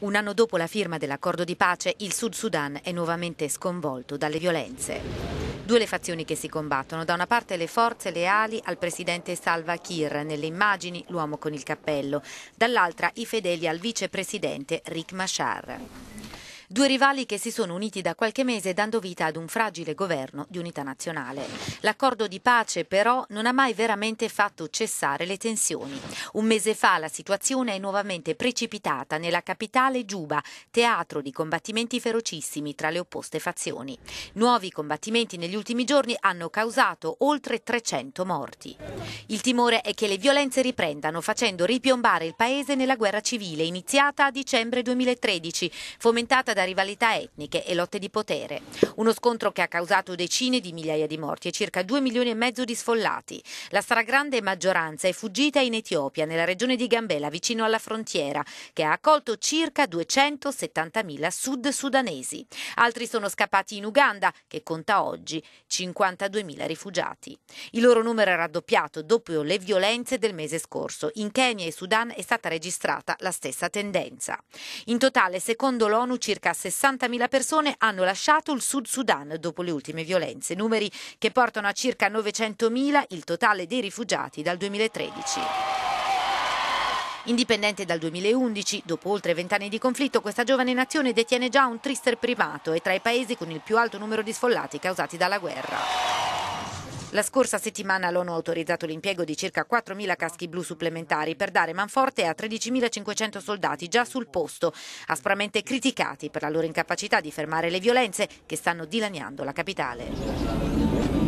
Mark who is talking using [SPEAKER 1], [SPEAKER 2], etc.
[SPEAKER 1] Un anno dopo la firma dell'accordo di pace, il Sud Sudan è nuovamente sconvolto dalle violenze. Due le fazioni che si combattono, da una parte le forze leali al presidente Salva Kiir, nelle immagini l'uomo con il cappello, dall'altra i fedeli al vicepresidente Rick Machar due rivali che si sono uniti da qualche mese dando vita ad un fragile governo di unità nazionale. L'accordo di pace però non ha mai veramente fatto cessare le tensioni. Un mese fa la situazione è nuovamente precipitata nella capitale Giuba, teatro di combattimenti ferocissimi tra le opposte fazioni. Nuovi combattimenti negli ultimi giorni hanno causato oltre 300 morti. Il timore è che le violenze riprendano facendo ripiombare il paese nella guerra civile iniziata a dicembre 2013, fomentata da rivalità etniche e lotte di potere. Uno scontro che ha causato decine di migliaia di morti e circa 2 milioni e mezzo di sfollati. La stragrande maggioranza è fuggita in Etiopia, nella regione di Gambela, vicino alla frontiera, che ha accolto circa 270.000 sud-sudanesi. Altri sono scappati in Uganda, che conta oggi 52.000 rifugiati. Il loro numero è raddoppiato dopo le violenze del mese scorso. In Kenya e Sudan è stata registrata la stessa tendenza. In totale, secondo l'ONU, circa circa 60.000 persone hanno lasciato il Sud Sudan dopo le ultime violenze, numeri che portano a circa 900.000 il totale dei rifugiati dal 2013. Indipendente dal 2011, dopo oltre vent'anni di conflitto, questa giovane nazione detiene già un triste primato e tra i paesi con il più alto numero di sfollati causati dalla guerra. La scorsa settimana l'ONU ha autorizzato l'impiego di circa 4.000 caschi blu supplementari per dare manforte a 13.500 soldati già sul posto, aspramente criticati per la loro incapacità di fermare le violenze che stanno dilaniando la capitale.